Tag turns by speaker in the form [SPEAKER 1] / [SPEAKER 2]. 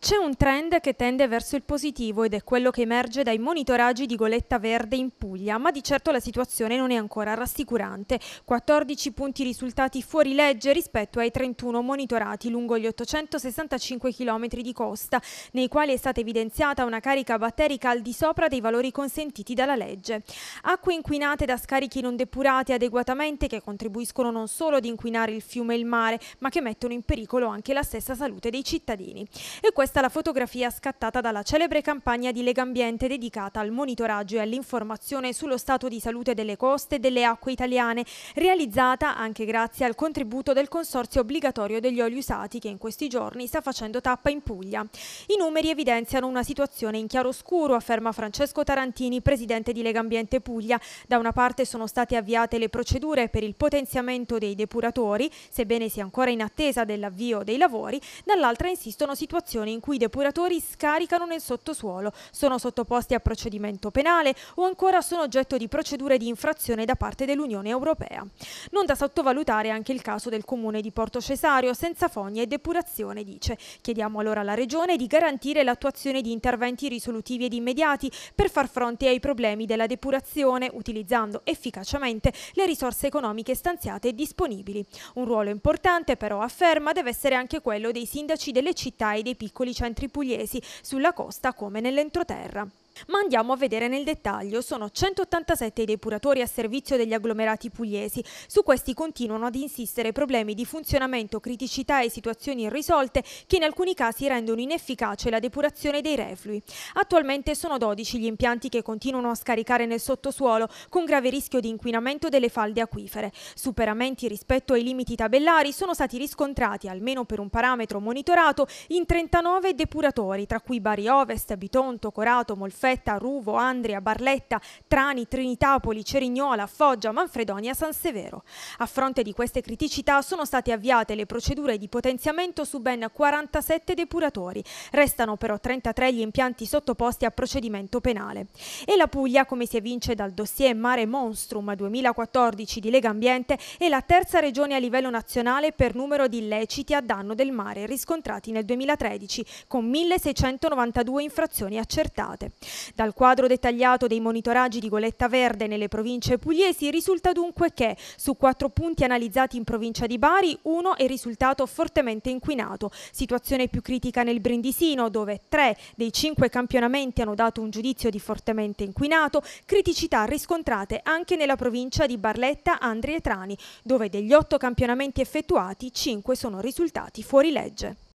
[SPEAKER 1] C'è un trend che tende verso il positivo ed è quello che emerge dai monitoraggi di goletta verde in Puglia, ma di certo la situazione non è ancora rassicurante. 14 punti risultati fuori legge rispetto ai 31 monitorati lungo gli 865 km di costa, nei quali è stata evidenziata una carica batterica al di sopra dei valori consentiti dalla legge. Acque inquinate da scarichi non depurati adeguatamente che contribuiscono non solo ad inquinare il fiume e il mare, ma che mettono in pericolo anche la stessa salute dei cittadini. E questa la fotografia scattata dalla celebre campagna di Legambiente dedicata al monitoraggio e all'informazione sullo stato di salute delle coste e delle acque italiane, realizzata anche grazie al contributo del Consorzio Obbligatorio degli Oli Usati che in questi giorni sta facendo tappa in Puglia. I numeri evidenziano una situazione in chiaroscuro, afferma Francesco Tarantini, presidente di Legambiente Puglia. Da una parte sono state avviate le procedure per il potenziamento dei depuratori, sebbene sia ancora in attesa dell'avvio dei lavori, dall'altra insistono situazioni in in cui i depuratori scaricano nel sottosuolo, sono sottoposti a procedimento penale o ancora sono oggetto di procedure di infrazione da parte dell'Unione Europea. Non da sottovalutare anche il caso del comune di Porto Cesario, senza fogne e depurazione, dice. Chiediamo allora alla Regione di garantire l'attuazione di interventi risolutivi ed immediati per far fronte ai problemi della depurazione, utilizzando efficacemente le risorse economiche stanziate e disponibili. Un ruolo importante, però, afferma, deve essere anche quello dei sindaci delle città e dei piccoli piccoli centri pugliesi sulla costa come nell'entroterra. Ma andiamo a vedere nel dettaglio, sono 187 i depuratori a servizio degli agglomerati pugliesi. Su questi continuano ad insistere problemi di funzionamento, criticità e situazioni irrisolte che in alcuni casi rendono inefficace la depurazione dei reflui. Attualmente sono 12 gli impianti che continuano a scaricare nel sottosuolo con grave rischio di inquinamento delle falde acquifere. Superamenti rispetto ai limiti tabellari sono stati riscontrati, almeno per un parametro monitorato, in 39 depuratori, tra cui Bari Ovest, Bitonto, Corato, Molfetta, Molfetta, Ruvo, Andria, Barletta, Trani, Trinitapoli, Cerignola, Foggia, Manfredonia, San Severo. A fronte di queste criticità sono state avviate le procedure di potenziamento su ben 47 depuratori. Restano però 33 gli impianti sottoposti a procedimento penale. E la Puglia, come si evince dal dossier Mare Monstrum 2014 di Lega Ambiente, è la terza regione a livello nazionale per numero di illeciti a danno del mare riscontrati nel 2013, con 1692 infrazioni accertate. Dal quadro dettagliato dei monitoraggi di goletta verde nelle province pugliesi risulta dunque che su quattro punti analizzati in provincia di Bari, uno è risultato fortemente inquinato. Situazione più critica nel Brindisino, dove tre dei cinque campionamenti hanno dato un giudizio di fortemente inquinato, criticità riscontrate anche nella provincia di Barletta, Andri e Trani, dove degli otto campionamenti effettuati, cinque sono risultati fuori legge.